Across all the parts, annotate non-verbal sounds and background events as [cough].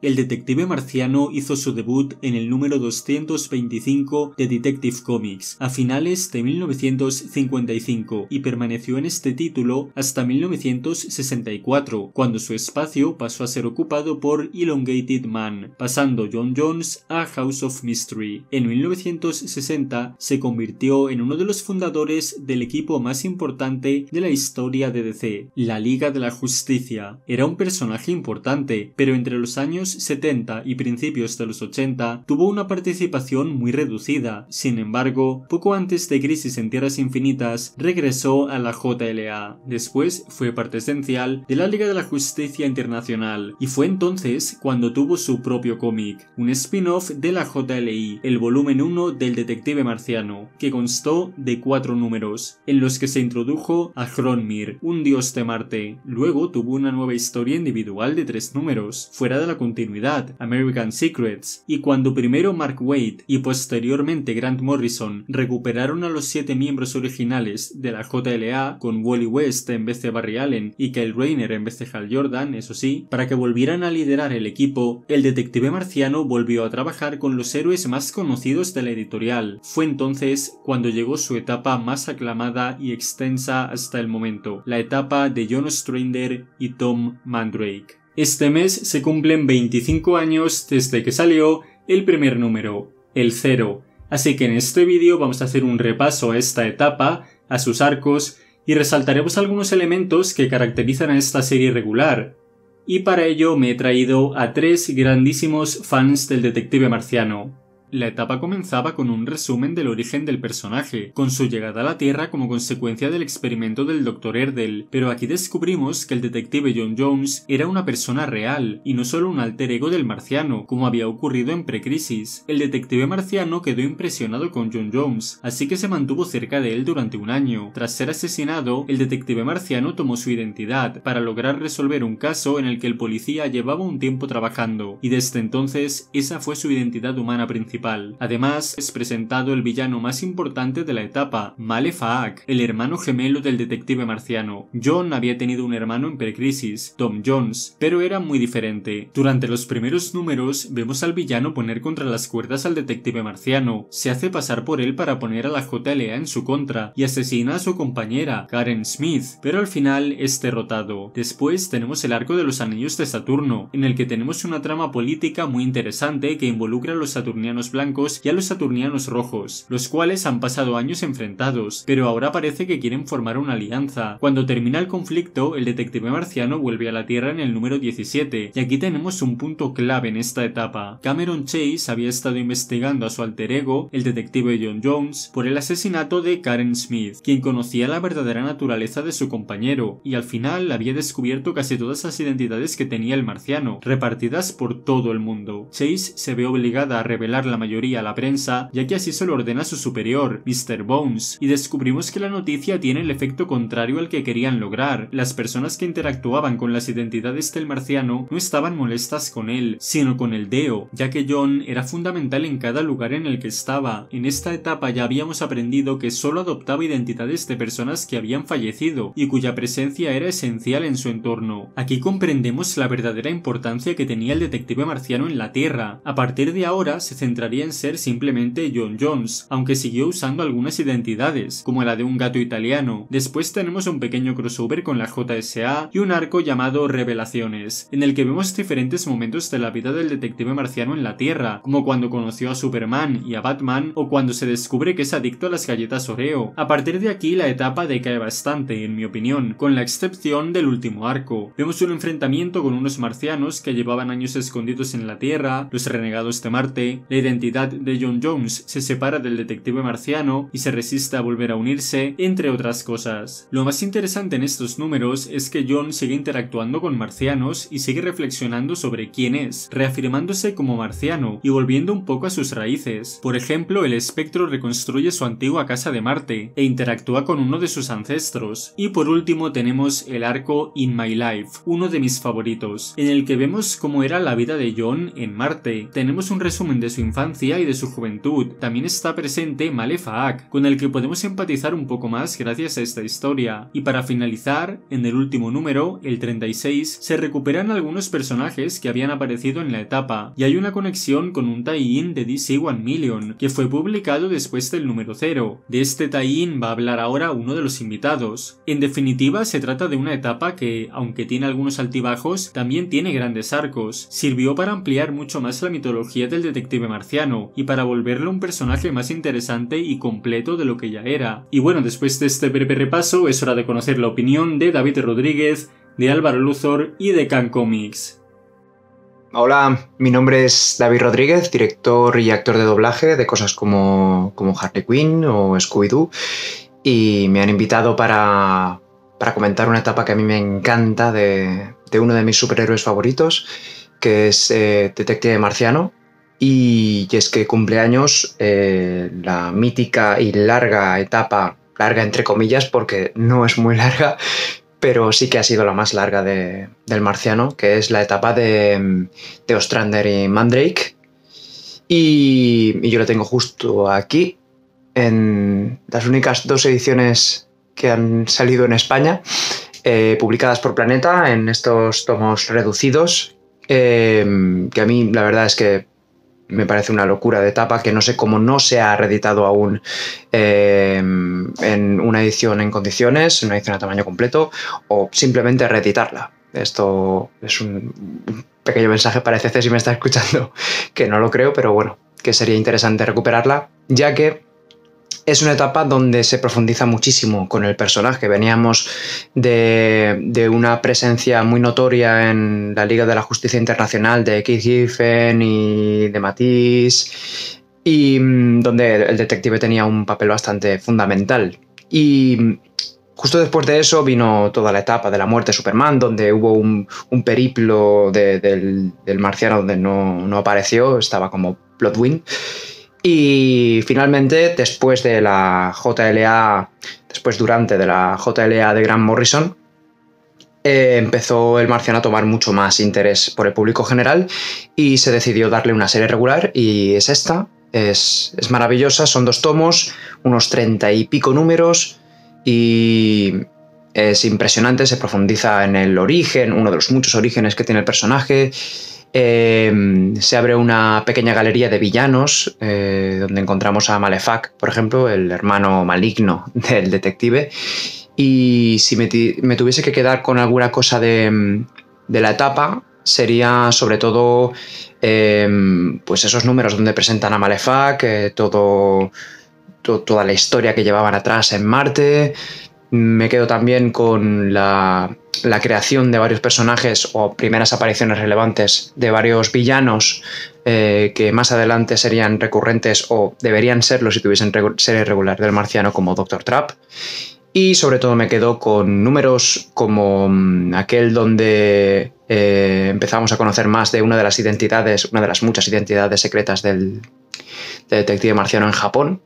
El detective marciano hizo su debut en el número 225 de Detective Comics a finales de 1955 y permaneció en este título hasta 1964, cuando su espacio pasó a ser ocupado por Elongated Man, pasando John Jones a House of Mystery. En 1960 se convirtió en uno de los fundadores del equipo más importante de la historia de DC, la Liga de la Justicia. Era un personaje importante, pero entre los años 70 y principios de los 80 tuvo una participación muy reducida. Sin embargo, poco antes de Crisis en Tierras Infinitas, regresó a la JLA. Después fue parte esencial de la Liga de la Justicia Internacional y fue entonces cuando tuvo su propio cómic, un spin-off de la JLI, el volumen 1 del Detective Marciano, que constó de cuatro números, en los que se introdujo a Hronmir, un dios de Marte. Luego tuvo una nueva historia individual de tres números, fuera de la continuidad continuidad, American Secrets, y cuando primero Mark Wade y posteriormente Grant Morrison recuperaron a los siete miembros originales de la JLA con Wally West en vez de Barry Allen y Kyle Rayner en vez de Hal Jordan, eso sí, para que volvieran a liderar el equipo, el detective marciano volvió a trabajar con los héroes más conocidos de la editorial. Fue entonces cuando llegó su etapa más aclamada y extensa hasta el momento, la etapa de John Strinder y Tom Mandrake. Este mes se cumplen 25 años desde que salió el primer número, el 0, así que en este vídeo vamos a hacer un repaso a esta etapa, a sus arcos, y resaltaremos algunos elementos que caracterizan a esta serie regular. Y para ello me he traído a tres grandísimos fans del detective marciano. La etapa comenzaba con un resumen del origen del personaje, con su llegada a la Tierra como consecuencia del experimento del Dr. Erdel, pero aquí descubrimos que el detective John Jones era una persona real y no solo un alter ego del marciano, como había ocurrido en Precrisis. El detective marciano quedó impresionado con John Jones, así que se mantuvo cerca de él durante un año. Tras ser asesinado, el detective marciano tomó su identidad para lograr resolver un caso en el que el policía llevaba un tiempo trabajando, y desde entonces esa fue su identidad humana principal. Además, es presentado el villano más importante de la etapa, Malefaak, el hermano gemelo del detective marciano. John había tenido un hermano en Precrisis, Tom Jones, pero era muy diferente. Durante los primeros números vemos al villano poner contra las cuerdas al detective marciano, se hace pasar por él para poner a la JLA en su contra y asesina a su compañera, Karen Smith, pero al final es derrotado. Después tenemos el arco de los anillos de Saturno, en el que tenemos una trama política muy interesante que involucra a los saturnianos blancos y a los saturnianos rojos, los cuales han pasado años enfrentados, pero ahora parece que quieren formar una alianza. Cuando termina el conflicto, el detective marciano vuelve a la Tierra en el número 17, y aquí tenemos un punto clave en esta etapa. Cameron Chase había estado investigando a su alter ego, el detective John Jones, por el asesinato de Karen Smith, quien conocía la verdadera naturaleza de su compañero, y al final había descubierto casi todas las identidades que tenía el marciano, repartidas por todo el mundo. Chase se ve obligada a revelar la mayoría a la prensa, ya que así se lo ordena su superior, Mr. Bones, y descubrimos que la noticia tiene el efecto contrario al que querían lograr. Las personas que interactuaban con las identidades del marciano no estaban molestas con él, sino con el Deo, ya que John era fundamental en cada lugar en el que estaba. En esta etapa ya habíamos aprendido que solo adoptaba identidades de personas que habían fallecido y cuya presencia era esencial en su entorno. Aquí comprendemos la verdadera importancia que tenía el detective marciano en la Tierra. A partir de ahora se centra en ser simplemente John Jones, aunque siguió usando algunas identidades, como la de un gato italiano. Después tenemos un pequeño crossover con la JSA y un arco llamado Revelaciones, en el que vemos diferentes momentos de la vida del detective marciano en la Tierra, como cuando conoció a Superman y a Batman, o cuando se descubre que es adicto a las galletas Oreo. A partir de aquí la etapa decae bastante, en mi opinión, con la excepción del último arco. Vemos un enfrentamiento con unos marcianos que llevaban años escondidos en la Tierra, los renegados de Marte, la identidad identidad de John Jones, se separa del detective marciano y se resiste a volver a unirse, entre otras cosas. Lo más interesante en estos números es que John sigue interactuando con marcianos y sigue reflexionando sobre quién es, reafirmándose como marciano y volviendo un poco a sus raíces. Por ejemplo, el espectro reconstruye su antigua casa de Marte e interactúa con uno de sus ancestros. Y por último tenemos el arco In My Life, uno de mis favoritos, en el que vemos cómo era la vida de John en Marte. Tenemos un resumen de su infancia y de su juventud. También está presente Malefaak, con el que podemos empatizar un poco más gracias a esta historia. Y para finalizar, en el último número, el 36, se recuperan algunos personajes que habían aparecido en la etapa, y hay una conexión con un tie-in de DC One Million, que fue publicado después del número 0. De este tie-in va a hablar ahora uno de los invitados. En definitiva, se trata de una etapa que, aunque tiene algunos altibajos, también tiene grandes arcos. Sirvió para ampliar mucho más la mitología del detective marcial y para volverlo un personaje más interesante y completo de lo que ya era. Y bueno, después de este breve repaso, es hora de conocer la opinión de David Rodríguez, de Álvaro Luzor y de Can Comics. Hola, mi nombre es David Rodríguez, director y actor de doblaje de cosas como, como Harley Quinn o Scooby-Doo, y me han invitado para, comentar una etapa que a mí me encanta de, uno de mis superhéroes favoritos, que es eh, Detective Marciano, y es que cumpleaños eh, la mítica y larga etapa, larga entre comillas, porque no es muy larga, pero sí que ha sido la más larga del marciano, que es la etapa de, Ostrander y Mandrake. Y, yo la tengo justo aquí, en las únicas dos ediciones que han salido en España, eh, publicadas por Planeta en estos tomos reducidos, eh, que a mí la verdad es que me parece una locura de tapa que no sé cómo no se ha reeditado aún eh, en una edición en condiciones, en una edición a tamaño completo, o simplemente reeditarla. Esto es un pequeño mensaje para C.C. E si me está escuchando, [laughs] que no lo creo, pero bueno, que sería interesante recuperarla, ya que es una etapa donde se profundiza muchísimo con el personaje. Veníamos de, una presencia muy notoria en la Liga de la Justicia Internacional de Keith Giffen y de Matisse, y mm, donde el detective tenía un papel bastante fundamental. Y mm, justo después de eso vino toda la etapa de la muerte de Superman, donde hubo un, periplo del, marciano donde no, no apareció, estaba como Bloodwing. Y finalmente, después de la JLA, después durante de la JLA de Grant Morrison, eh, empezó el Marciano a tomar mucho más interés por el público general y se decidió darle una serie regular y es esta. Es, es maravillosa, son dos tomos, unos treinta y pico números y es impresionante, se profundiza en el origen, uno de los muchos orígenes que tiene el personaje Em, se abre una pequeña galería de villanos, eh, donde encontramos a Malefac, por ejemplo, el hermano maligno [laughs] del detective. Y si me, tuviese que quedar con alguna cosa de, la etapa, sería sobre todo em, pues esos números donde presentan a Malefac, eh, todo, toda la historia que llevaban atrás en Marte, me quedo también con la, creación de varios personajes o primeras apariciones relevantes de varios villanos eh, que más adelante serían recurrentes o deberían serlo si tuviesen serie regular del marciano como Doctor Trap. Y sobre todo me quedo con números como mm, aquel donde eh, empezamos a conocer más de una de las identidades, una de las muchas identidades secretas del detective marciano en Japón,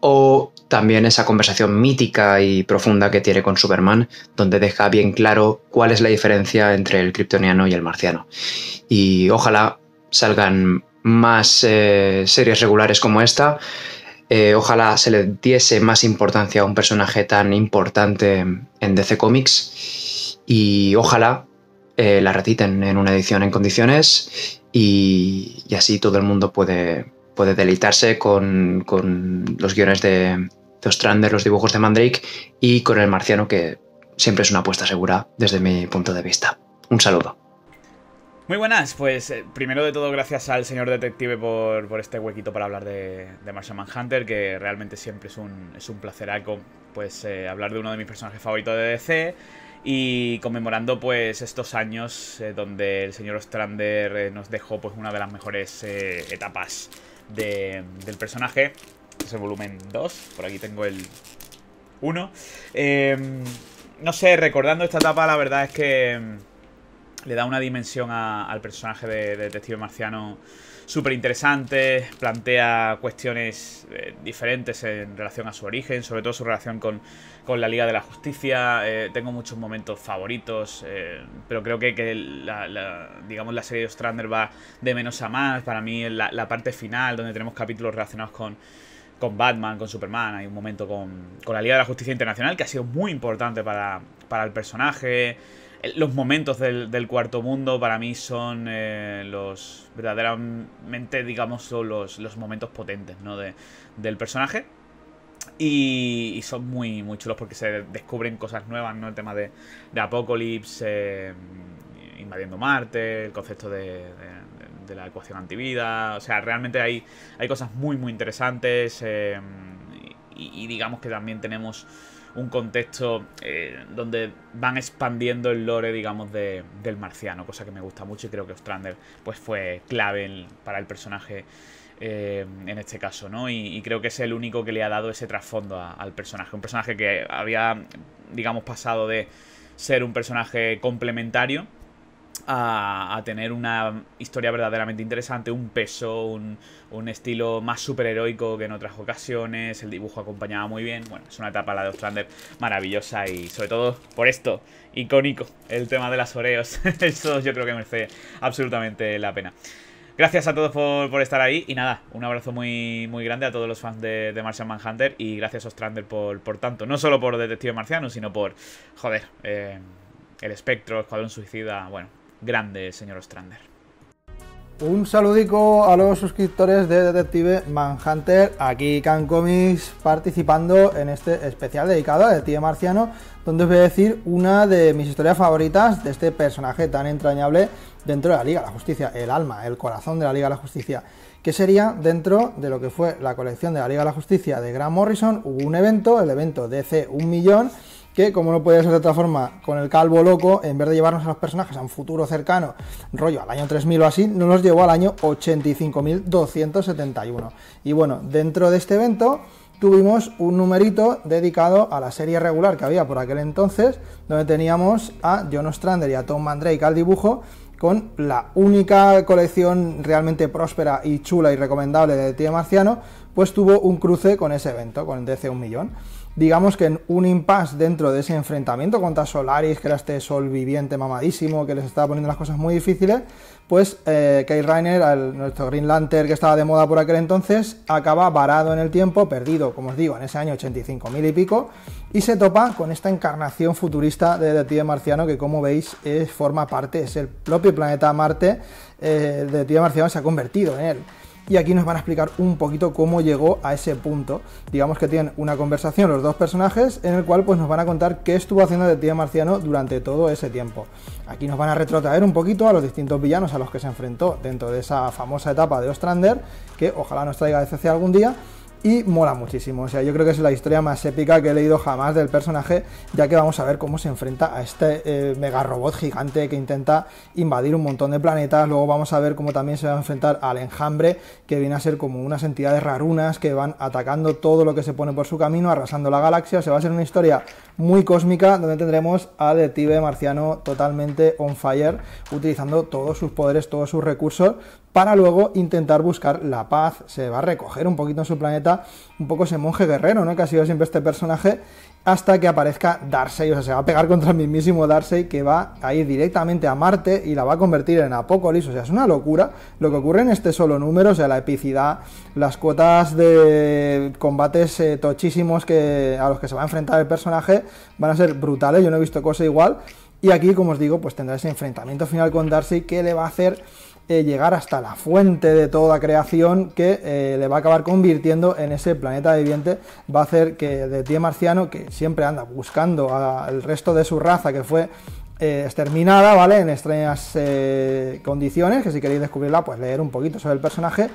o también esa conversación mítica y profunda que tiene con Superman, donde deja bien claro cuál es la diferencia entre el kryptoniano y el marciano. Y ojalá salgan más eh, series regulares como esta. Eh, ojalá se le diese más importancia a un personaje tan importante en DC Comics. Y ojalá eh, la retiten en una edición en condiciones. Y, así todo el mundo puede, puede deleitarse con los guiones de, Ostrander, los dibujos de Mandrake y con el marciano, que siempre es una apuesta segura desde mi punto de vista. Un saludo. Muy buenas, pues eh, primero de todo gracias al señor detective por, este huequito para hablar de, de Martian Manhunter, que realmente siempre es un, es un pues, eh, hablar de uno de mis personajes favoritos de DC y conmemorando pues estos años eh, donde el señor Ostrander nos dejó pues una de las mejores etapas del personaje el volumen 2. Por aquí tengo el 1. Em, no sé, recordando esta etapa, la verdad es que em, le da una dimensión al personaje de, Detective Marciano súper interesante, plantea cuestiones eh, diferentes en relación a su origen, sobre todo su relación con, la Liga de la Justicia. Eh, tengo muchos momentos favoritos, eh, pero creo que, que la, digamos, la serie de Ostrander va de menos a más. Para mí, la, la parte final, donde tenemos capítulos relacionados con con Batman, con Superman, hay un momento con, con, la Liga de la Justicia Internacional que ha sido muy importante para, para el personaje. Los momentos del, del, cuarto mundo para mí son eh, los verdaderamente, digamos, son los, momentos potentes ¿no? de, del personaje. Y, son muy, muy chulos porque se descubren cosas nuevas, ¿no? El tema de, de eh, invadiendo Marte, el concepto de de la ecuación antivida. O sea, realmente hay, hay cosas muy, muy interesantes. Em, y, digamos que también tenemos un contexto eh, donde van expandiendo el lore, digamos, de, del marciano, cosa que me gusta mucho y creo que Ostrander pues, fue clave para el personaje em, en este caso, ¿no? Y, creo que es el único que le ha dado ese trasfondo al personaje. Un personaje que había, digamos, pasado de ser un personaje complementario a, tener una historia verdaderamente interesante, un peso, un, estilo más superheroico que en otras ocasiones, el dibujo acompañaba muy bien, bueno, es una etapa la de Ostrander maravillosa y sobre todo por esto, icónico, el tema de las Oreos, [laughs] eso yo creo que merece absolutamente la pena. Gracias a todos por, estar ahí y nada, un abrazo muy, muy grande a todos los fans de, de Martian Manhunter y gracias a Ostrander por, por tanto, no solo por Detective Marciano, sino por, joder, eh, el espectro, Escuadrón Suicida, bueno, grande, señor Ostrander. Un saludico a los suscriptores de Detective Manhunter, aquí Can participando en este especial dedicado a Detective Marciano, donde os voy a decir una de mis historias favoritas de este personaje tan entrañable dentro de la Liga de la Justicia, el alma, el corazón de la Liga de la Justicia, que sería dentro de lo que fue la colección de la Liga de la Justicia de Grant Morrison, hubo un evento, el evento DC Un millón, que, como no podía ser de otra forma, con el calvo loco, en vez de llevarnos a los personajes a un futuro cercano, rollo al año 3000 o así, nos llevó al año 85.271. Y bueno, dentro de este evento tuvimos un numerito dedicado a la serie regular que había por aquel entonces, donde teníamos a John Ostrander y a Tom Mandrake al dibujo, con la única colección realmente próspera y chula y recomendable de Tío Marciano, pues tuvo un cruce con ese evento, con el DC Un Millón digamos que en un impasse dentro de ese enfrentamiento contra Solaris, que era este sol viviente mamadísimo, que les estaba poniendo las cosas muy difíciles, pues eh, Kate Rainer, nuestro Green Lantern que estaba de moda por aquel entonces, acaba varado en el tiempo, perdido, como os digo, en ese año 85.000 y pico, y se topa con esta encarnación futurista de Detective Marciano, que como veis es, forma parte, es el propio planeta Marte, de eh, Detective Marciano se ha convertido en él y aquí nos van a explicar un poquito cómo llegó a ese punto. Digamos que tienen una conversación los dos personajes en el cual pues nos van a contar qué estuvo haciendo tía Marciano durante todo ese tiempo. Aquí nos van a retrotraer un poquito a los distintos villanos a los que se enfrentó dentro de esa famosa etapa de Ostrander, que ojalá nos traiga DCC algún día y mola muchísimo. O sea, yo creo que es la historia más épica que he leído jamás del personaje, ya que vamos a ver cómo se enfrenta a este eh, mega robot gigante que intenta invadir un montón de planetas. Luego vamos a ver cómo también se va a enfrentar al enjambre, que viene a ser como unas entidades rarunas que van atacando todo lo que se pone por su camino, arrasando la galaxia. se va a ser una historia muy cósmica donde tendremos a detective marciano totalmente on fire, utilizando todos sus poderes, todos sus recursos, para luego intentar buscar la paz. Se va a recoger un poquito en su planeta un poco ese monje guerrero, ¿no? Que ha sido siempre este personaje hasta que aparezca Darsey. o sea, se va a pegar contra el mismísimo y que va a ir directamente a Marte y la va a convertir en Apócolis, o sea, es una locura lo que ocurre en este solo número, o sea, la epicidad, las cuotas de combates eh, tochísimos que, a los que se va a enfrentar el personaje van a ser brutales, yo no he visto cosa igual, y aquí, como os digo, pues tendrá ese enfrentamiento final con Darcy que le va a hacer eh, llegar hasta la fuente de toda creación que eh, le va a acabar convirtiendo en ese planeta viviente. Va a hacer que de tía marciano, que siempre anda buscando al resto de su raza, que fue eh, exterminada, ¿vale? En extrañas eh, condiciones, que si queréis descubrirla, pues leer un poquito sobre el personaje.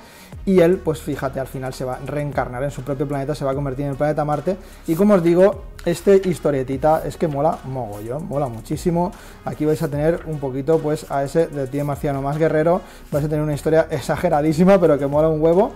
Y él, pues fíjate, al final se va a reencarnar en su propio planeta, se va a convertir en el planeta Marte. Y como os digo, este historietita es que mola mogollón, mola muchísimo. Aquí vais a tener un poquito, pues, a ese de tío marciano más guerrero. Vais a tener una historia exageradísima, pero que mola un huevo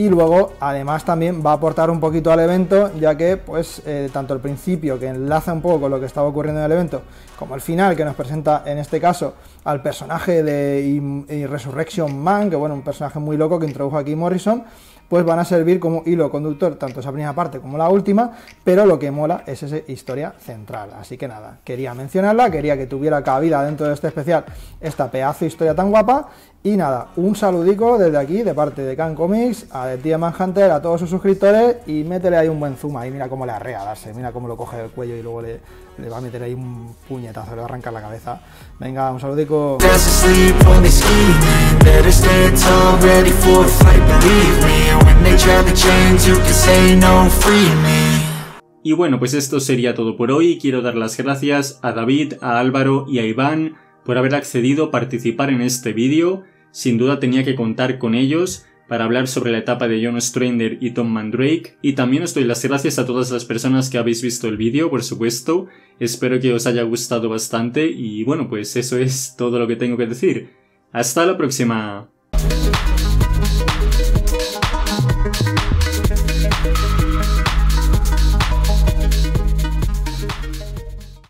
y luego además también va a aportar un poquito al evento ya que pues eh, tanto el principio que enlaza un poco con lo que estaba ocurriendo en el evento como el final que nos presenta en este caso al personaje de Resurrection Man que bueno un personaje muy loco que introdujo aquí Morrison pues van a servir como hilo conductor tanto esa primera parte como la última pero lo que mola es esa historia central así que nada quería mencionarla quería que tuviera cabida dentro de este especial esta pedazo de historia tan guapa y nada, un saludico desde aquí, de parte de Can Comics, a Tía Manhunter, a todos sus suscriptores, y métele ahí un buen zoom ahí, mira cómo le arrea darse, mira cómo lo coge del cuello y luego le, le va a meter ahí un puñetazo, le va a arrancar la cabeza. Venga, un saludico. Y bueno, pues esto sería todo por hoy. Quiero dar las gracias a David, a Álvaro y a Iván por haber accedido a participar en este vídeo, sin duda tenía que contar con ellos para hablar sobre la etapa de John Strander y Tom Mandrake, y también os doy las gracias a todas las personas que habéis visto el vídeo, por supuesto, espero que os haya gustado bastante, y bueno, pues eso es todo lo que tengo que decir. Hasta la próxima.